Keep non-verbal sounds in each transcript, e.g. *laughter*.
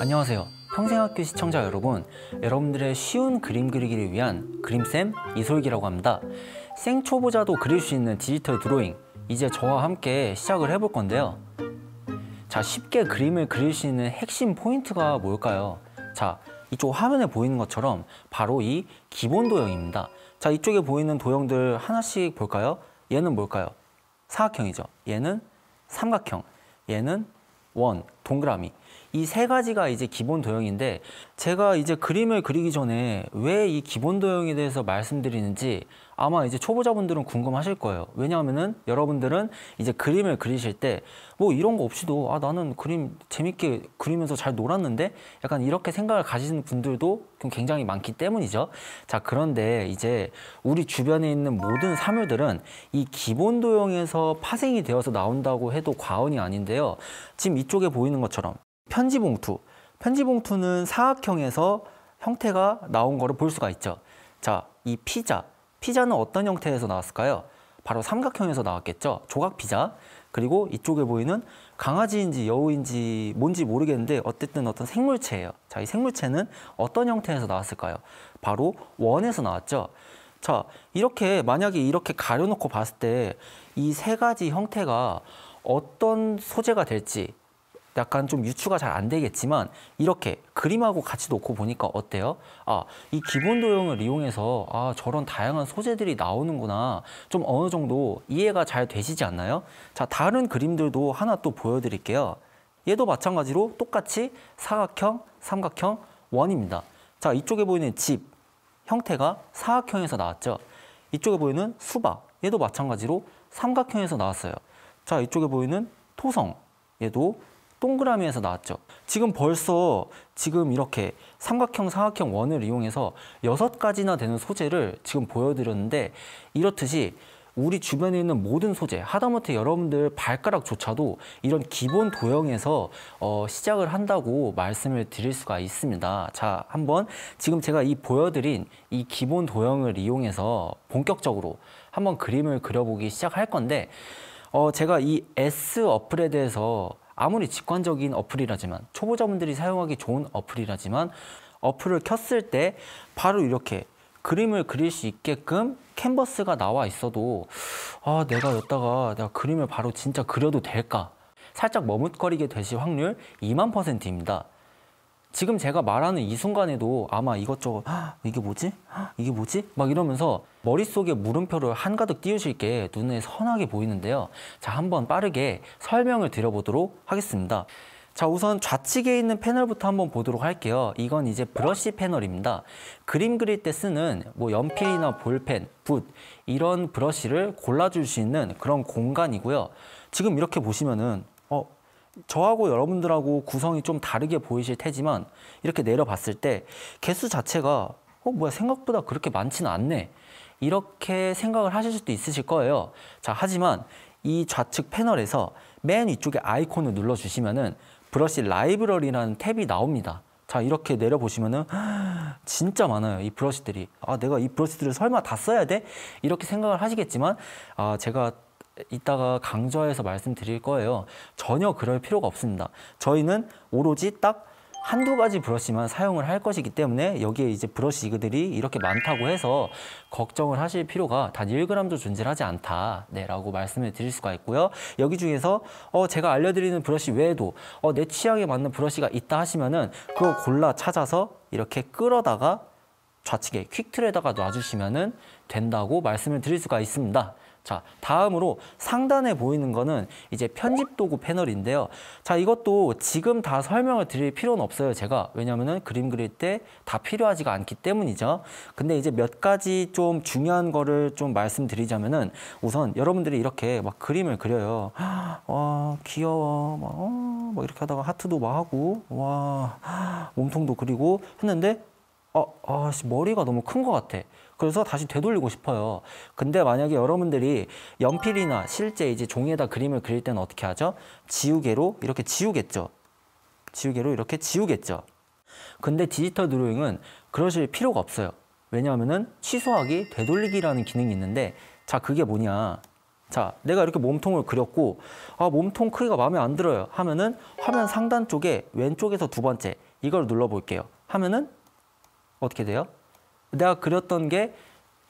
안녕하세요. 평생학교 시청자 여러분, 여러분들의 쉬운 그림 그리기를 위한 그림쌤 이솔기라고 합니다. 생초보자도 그릴 수 있는 디지털 드로잉, 이제 저와 함께 시작을 해볼 건데요. 자, 쉽게 그림을 그릴 수 있는 핵심 포인트가 뭘까요? 자, 이쪽 화면에 보이는 것처럼 바로 이 기본 도형입니다. 자, 이쪽에 보이는 도형들 하나씩 볼까요? 얘는 뭘까요? 사각형이죠. 얘는 삼각형, 얘는 원, 동그라미. 이세 가지가 이제 기본 도형인데 제가 이제 그림을 그리기 전에 왜 이 기본 도형에 대해서 말씀드리는지 아마 이제 초보자분들은 궁금하실 거예요. 왜냐하면은 여러분들은 이제 그림을 그리실 때 뭐 이런 거 없이도 아 나는 그림 재밌게 그리면서 잘 놀았는데 약간 이렇게 생각을 가지는 분들도 굉장히 많기 때문이죠. 자 그런데 이제 우리 주변에 있는 모든 사물들은 이 기본 도형에서 파생이 되어서 나온다고 해도 과언이 아닌데요. 지금 이쪽에 보이는 것처럼 편지봉투. 편지봉투는 사각형에서 형태가 나온 거를 볼 수가 있죠. 자, 이 피자. 피자는 어떤 형태에서 나왔을까요? 바로 삼각형에서 나왔겠죠. 조각 피자. 그리고 이쪽에 보이는 강아지인지 여우인지 뭔지 모르겠는데 어쨌든 어떤 생물체예요. 자, 이 생물체는 어떤 형태에서 나왔을까요? 바로 원에서 나왔죠. 자, 이렇게 만약에 이렇게 가려놓고 봤을 때 이 세 가지 형태가 어떤 소재가 될지 약간 좀 유추가 잘 안 되겠지만 이렇게 그림하고 같이 놓고 보니까 어때요? 아, 이 기본 도형을 이용해서 아, 저런 다양한 소재들이 나오는구나. 좀 어느 정도 이해가 잘 되시지 않나요? 자, 다른 그림들도 하나 또 보여드릴게요. 얘도 마찬가지로 똑같이 사각형, 삼각형, 원입니다. 자, 이쪽에 보이는 집 형태가 사각형에서 나왔죠. 이쪽에 보이는 수박, 얘도 마찬가지로 삼각형에서 나왔어요. 자, 이쪽에 보이는 토성, 얘도 동그라미에서 나왔죠. 지금 벌써 지금 이렇게 삼각형, 사각형 원을 이용해서 여섯 가지나 되는 소재를 지금 보여드렸는데 이렇듯이 우리 주변에 있는 모든 소재, 하다못해 여러분들 발가락조차도 이런 기본 도형에서 어, 시작을 한다고 말씀을 드릴 수가 있습니다. 자, 한번 지금 제가 이 보여드린 이 기본 도형을 이용해서 본격적으로 한번 그림을 그려보기 시작할 건데 어, 제가 이 S 어플에 대해서 아무리 직관적인 어플이라지만 초보자분들이 사용하기 좋은 어플이라지만 어플을 켰을 때 바로 이렇게 그림을 그릴 수 있게끔 캔버스가 나와 있어도 아 내가 여기다가 내가 그림을 바로 진짜 그려도 될까 살짝 머뭇거리게 되실 확률 2만 퍼센트입니다 지금 제가 말하는 이 순간에도 아마 이것저것 이게 뭐지? 이게 뭐지? 막 이러면서 머릿속에 물음표를 한가득 띄우실 게 눈에 선하게 보이는데요. 자, 한번 빠르게 설명을 드려보도록 하겠습니다. 자 우선 좌측에 있는 패널부터 한번 보도록 할게요 이건 이제 브러쉬 패널입니다 그림 그릴 때 쓰는 뭐 연필이나 볼펜, 붓 이런 브러쉬를 골라줄 수 있는 그런 공간이고요 지금 이렇게 보시면은 저하고 여러분들하고 구성이 좀 다르게 보이실 테지만 이렇게 내려봤을 때 개수 자체가 어 뭐야 생각보다 그렇게 많지는 않네 이렇게 생각을 하실 수도 있으실 거예요 자 하지만 이 좌측 패널에서 맨 위쪽에 아이콘을 눌러주시면은 브러쉬 라이브러리라는 탭이 나옵니다 자 이렇게 내려보시면은 *gasps* 진짜 많아요 이 브러쉬들이 아 내가 이 브러쉬들을 설마 다 써야 돼? 이렇게 생각을 하시겠지만 아 제가 이따가 강좌에서 말씀드릴 거예요. 전혀 그럴 필요가 없습니다. 저희는 오로지 딱 한두 가지 브러쉬만 사용을 할 것이기 때문에 여기에 이제 브러쉬 이그들이 이렇게 많다고 해서 걱정을 하실 필요가 단 1g도 존재하지 않다 네, 라고 말씀을 드릴 수가 있고요. 여기 중에서 어, 제가 알려드리는 브러쉬 외에도 어, 내 취향에 맞는 브러쉬가 있다 하시면 은 그거 골라 찾아서 이렇게 끌어다가 좌측에 퀵틀에다가 놔주시면 된다고 말씀을 드릴 수가 있습니다. 자, 다음으로 상단에 보이는 거는 이제 편집 도구 패널인데요. 자, 이것도 지금 다 설명을 드릴 필요는 없어요, 제가. 왜냐면은 그림 그릴 때 다 필요하지가 않기 때문이죠. 근데 이제 몇 가지 좀 중요한 거를 좀 말씀드리자면은 우선 여러분들이 이렇게 막 그림을 그려요. *gasps* 와, 귀여워. 막, 어, 막 이렇게 하다가 하트도 막 하고, 와, 몸통도 그리고 했는데, 어, 아, 머리가 너무 큰 것 같아. 그래서 다시 되돌리고 싶어요. 근데 만약에 여러분들이 연필이나 실제 이제 종이에다 그림을 그릴 때는 어떻게 하죠? 지우개로 이렇게 지우겠죠. 지우개로 이렇게 지우겠죠. 근데 디지털 드로잉은 그러실 필요가 없어요. 왜냐하면 취소하기, 되돌리기라는 기능이 있는데 자 그게 뭐냐? 자 내가 이렇게 몸통을 그렸고 아 몸통 크기가 마음에 안 들어요 하면은 화면 상단 쪽에 왼쪽에서 두 번째 이걸 눌러볼게요. 하면은 어떻게 돼요? 내가 그렸던 게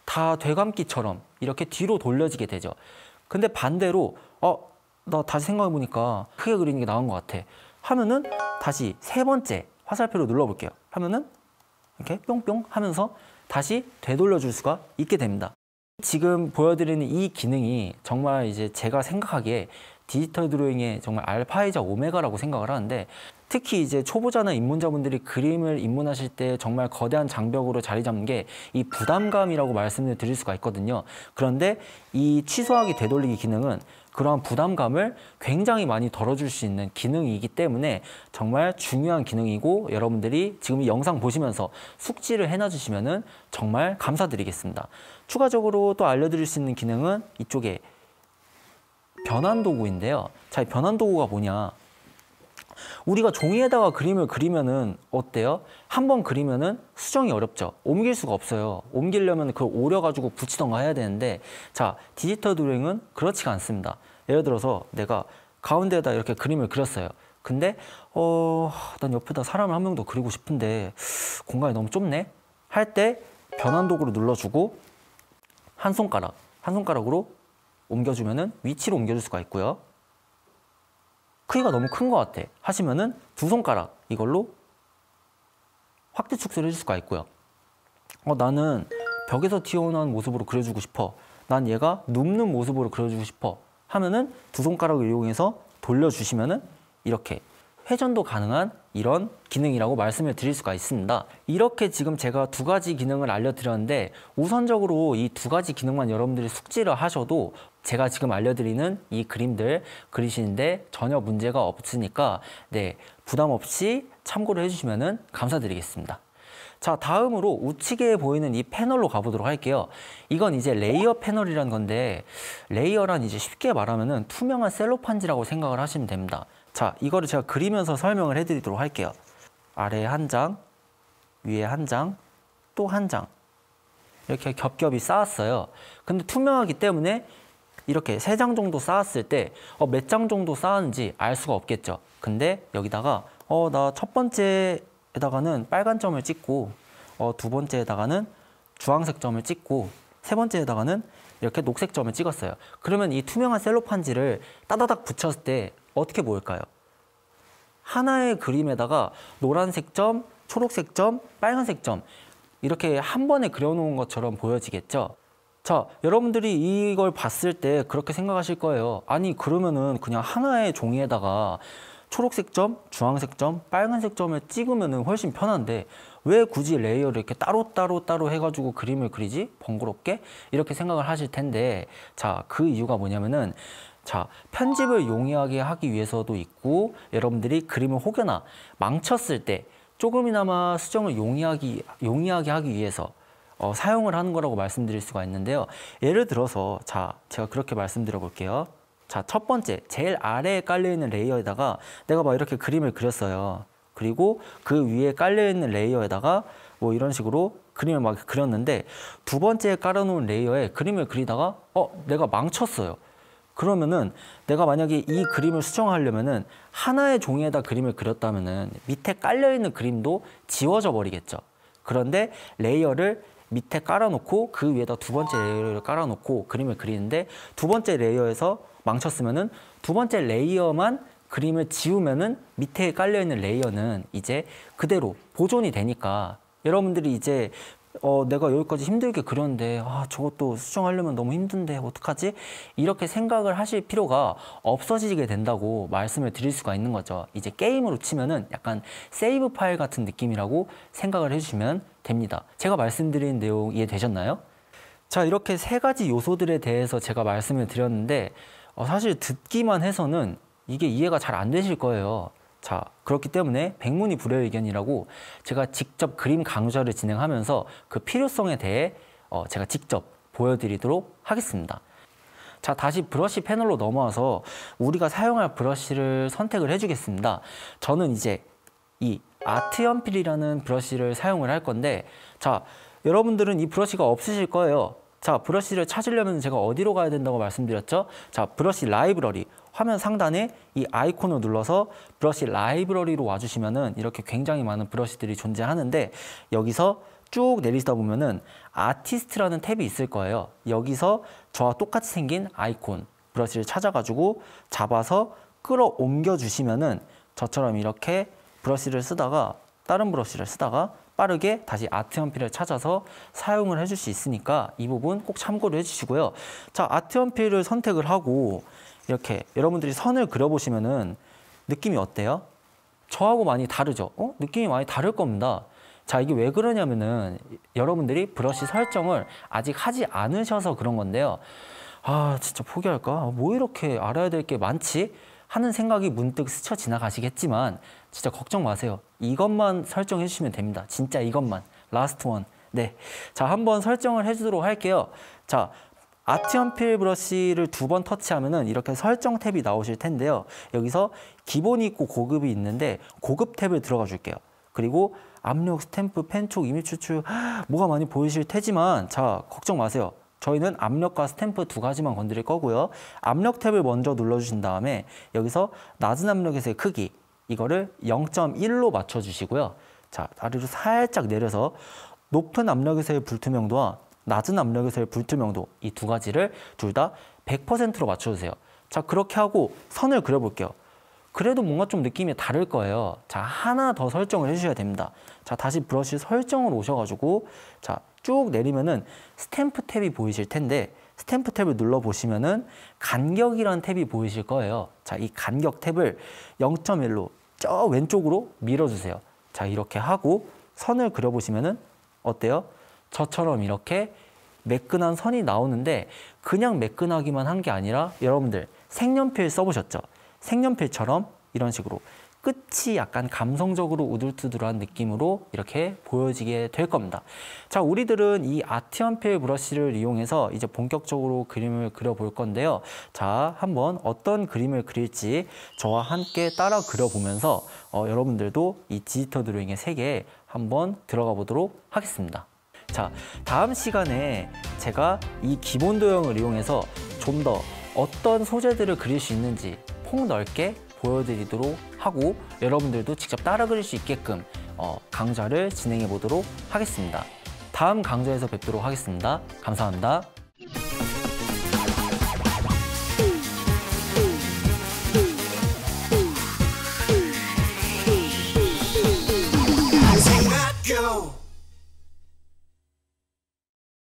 다 되감기처럼 이렇게 뒤로 돌려지게 되죠. 근데 반대로 어, 나 다시 생각해보니까 크게 그리는 게 나은 것 같아. 하면은 다시 세 번째 화살표를 눌러볼게요. 하면은 이렇게 뿅뿅 하면서 다시 되돌려줄 수가 있게 됩니다. 지금 보여드리는 이 기능이 정말 이제 제가 생각하기에 디지털 드로잉의 정말 알파이자 오메가라고 생각을 하는데 특히 이제 초보자나 입문자분들이 그림을 입문하실 때 정말 거대한 장벽으로 자리 잡는 게 이 부담감이라고 말씀을 드릴 수가 있거든요. 그런데 이 취소하기 되돌리기 기능은 그러한 부담감을 굉장히 많이 덜어줄 수 있는 기능이기 때문에 정말 중요한 기능이고 여러분들이 지금 이 영상 보시면서 숙지를 해놔주시면 정말 감사드리겠습니다. 추가적으로 또 알려드릴 수 있는 기능은 이쪽에 변환 도구인데요. 자, 변환 도구가 뭐냐? 우리가 종이에다가 그림을 그리면은 어때요? 한번 그리면은 수정이 어렵죠. 옮길 수가 없어요. 옮기려면 그걸 오려가지고 붙이던가 해야 되는데 자, 디지털 드로잉은 그렇지가 않습니다. 예를 들어서 내가 가운데에다 이렇게 그림을 그렸어요. 근데 어, 난 옆에다 사람을 한 명 더 그리고 싶은데 공간이 너무 좁네? 할 때 변환 도구를 눌러주고 한 손가락, 한 손가락으로 옮겨주면은 위치를 옮겨줄 수가 있고요. 크기가 너무 큰 것 같아 하시면은 두 손가락 이걸로 확대 축소를 해줄 수가 있고요. 어, 나는 벽에서 튀어나온 모습으로 그려주고 싶어. 난 얘가 눕는 모습으로 그려주고 싶어. 하면은 두 손가락을 이용해서 돌려주시면은 이렇게 회전도 가능한 이런 기능이라고 말씀을 드릴 수가 있습니다. 이렇게 지금 제가 두 가지 기능을 알려드렸는데 우선적으로 이 두 가지 기능만 여러분들이 숙지를 하셔도 제가 지금 알려드리는 이 그림들 그리시는데 전혀 문제가 없으니까 네 부담 없이 참고를 해주시면 감사드리겠습니다. 자 다음으로 우측에 보이는 이 패널로 가보도록 할게요. 이건 이제 레이어 패널이란 건데 레이어란 이제 쉽게 말하면 투명한 셀로판지라고 생각을 하시면 됩니다. 자 이거를 제가 그리면서 설명을 해드리도록 할게요. 아래에 한 장, 위에 한 장, 또 한 장. 이렇게 겹겹이 쌓았어요. 근데 투명하기 때문에 이렇게 세 장 정도 쌓았을 때 몇장 어, 정도 쌓았는지 알 수가 없겠죠. 근데 여기다가 어, 나 첫 번째에다가는 빨간 점을 찍고 어, 두 번째에다가는 주황색 점을 찍고 세 번째에다가는 이렇게 녹색 점을 찍었어요. 그러면 이 투명한 셀로판지를 따다닥 붙였을 때 어떻게 보일까요? 하나의 그림에다가 노란색 점, 초록색 점, 빨간색 점 이렇게 한 번에 그려놓은 것처럼 보여지겠죠? 자, 여러분들이 이걸 봤을 때 그렇게 생각하실 거예요. 아니, 그러면은 그냥 하나의 종이에다가 초록색 점, 주황색 점, 빨간색 점을 찍으면은 훨씬 편한데 왜 굳이 레이어를 이렇게 따로따로따로 따로 해가지고 그림을 그리지? 번거롭게? 이렇게 생각을 하실 텐데 자, 그 이유가 뭐냐면은 자, 편집을 용이하게 하기 위해서도 있고 여러분들이 그림을 혹여나 망쳤을 때 조금이나마 수정을 용이하게 용이하게 하기 위해서 어, 사용을 하는 거라고 말씀드릴 수가 있는데요. 예를 들어서 자 제가 그렇게 말씀드려 볼게요. 자, 첫 번째, 제일 아래에 깔려있는 레이어에다가 내가 막 이렇게 그림을 그렸어요. 그리고 그 위에 깔려있는 레이어에다가 뭐 이런 식으로 그림을 막 그렸는데 두 번째에 깔아놓은 레이어에 그림을 그리다가 어, 내가 망쳤어요. 그러면은 내가 만약에 이 그림을 수정하려면은 하나의 종이에다 그림을 그렸다면은 밑에 깔려있는 그림도 지워져 버리겠죠. 그런데 레이어를 밑에 깔아놓고 그 위에다 두 번째 레이어를 깔아놓고 그림을 그리는데 두 번째 레이어에서 망쳤으면은 두 번째 레이어만 그림을 지우면은 밑에 깔려 있는 레이어는 이제 그대로 보존이 되니까 여러분들이 이제 어, 내가 여기까지 힘들게 그렸는데 아, 저것도 수정하려면 너무 힘든데 어떡하지? 이렇게 생각을 하실 필요가 없어지게 된다고 말씀을 드릴 수가 있는 거죠. 이제 게임으로 치면은 약간 세이브 파일 같은 느낌이라고 생각을 해주시면 됩니다. 제가 말씀드린 내용 이해되셨나요? 자, 이렇게 세 가지 요소들에 대해서 제가 말씀을 드렸는데 어, 사실 듣기만 해서는 이게 이해가 잘 안 되실 거예요. 자, 그렇기 때문에 백문이 불여의견이라고 제가 직접 그림 강좌를 진행하면서 그 필요성에 대해 어, 제가 직접 보여드리도록 하겠습니다. 자, 다시 브러쉬 패널로 넘어와서 우리가 사용할 브러쉬를 선택을 해주겠습니다. 저는 이제 이 아트 연필이라는 브러쉬를 사용을 할 건데 자, 여러분들은 이 브러쉬가 없으실 거예요. 자, 브러쉬를 찾으려면 제가 어디로 가야 된다고 말씀드렸죠? 자, 브러쉬 라이브러리. 화면 상단에 이 아이콘을 눌러서 브러쉬 라이브러리로 와주시면은 이렇게 굉장히 많은 브러쉬들이 존재하는데 여기서 쭉 내리다 보면은 아티스트라는 탭이 있을 거예요. 여기서 저와 똑같이 생긴 아이콘 브러쉬를 찾아가지고 잡아서 끌어옮겨 주시면은 저처럼 이렇게 브러쉬를 쓰다가 다른 브러쉬를 쓰다가 빠르게 다시 아트 연필을 찾아서 사용을 해 줄 수 있으니까 이 부분 꼭 참고를 해주시고요. 자, 아트 연필을 선택을 하고 이렇게 여러분들이 선을 그려보시면은 느낌이 어때요? 저하고 많이 다르죠? 어? 느낌이 많이 다를 겁니다. 자, 이게 왜 그러냐면은 여러분들이 브러쉬 설정을 아직 하지 않으셔서 그런 건데요. 아, 진짜 포기할까? 아, 뭐 이렇게 알아야 될 게 많지? 하는 생각이 문득 스쳐 지나가시겠지만 진짜 걱정 마세요. 이것만 설정해 주시면 됩니다. 진짜 이것만. 라스트 원. 네. 자, 한번 설정을 해 주도록 할게요. 자, 아트 연필 브러쉬를 두 번 터치하면은 이렇게 설정 탭이 나오실 텐데요. 여기서 기본이 있고 고급이 있는데 고급 탭을 들어가 줄게요. 그리고 압력, 스탬프, 펜촉, 이미추출 뭐가 많이 보이실 테지만 자, 걱정 마세요. 저희는 압력과 스탬프 두 가지만 건드릴 거고요. 압력 탭을 먼저 눌러주신 다음에 여기서 낮은 압력에서의 크기 이거를 0.1로 맞춰주시고요. 자, 아래로 살짝 내려서 높은 압력에서의 불투명도와 낮은 압력에서의 불투명도 이 두 가지를 둘 다 100%로 맞춰주세요. 자, 그렇게 하고 선을 그려볼게요. 그래도 뭔가 좀 느낌이 다를 거예요. 자, 하나 더 설정을 해주셔야 됩니다. 자, 다시 브러쉬 설정을 오셔가지고 자, 쭉 내리면은 스탬프 탭이 보이실 텐데 스탬프 탭을 눌러보시면은 간격이라는 탭이 보이실 거예요. 자, 이 간격 탭을 0.1로 저 왼쪽으로 밀어주세요. 자, 이렇게 하고 선을 그려보시면은 어때요? 저처럼 이렇게 매끈한 선이 나오는데 그냥 매끈하기만 한 게 아니라 여러분들 색연필 써보셨죠? 색연필처럼 이런 식으로 끝이 약간 감성적으로 우둘투둘한 느낌으로 이렇게 보여지게 될 겁니다. 자, 우리들은 이 아트연필 브러쉬를 이용해서 이제 본격적으로 그림을 그려볼 건데요. 자, 한번 어떤 그림을 그릴지 저와 함께 따라 그려보면서 어, 여러분들도 이 디지털 드로잉의 세계에 한번 들어가 보도록 하겠습니다. 자, 다음 시간에 제가 이 기본 도형을 이용해서 좀 더 어떤 소재들을 그릴 수 있는지 폭넓게 보여드리도록 하고 여러분들도 직접 따라 그릴 수 있게끔 어, 강좌를 진행해 보도록 하겠습니다. 다음 강좌에서 뵙도록 하겠습니다. 감사합니다.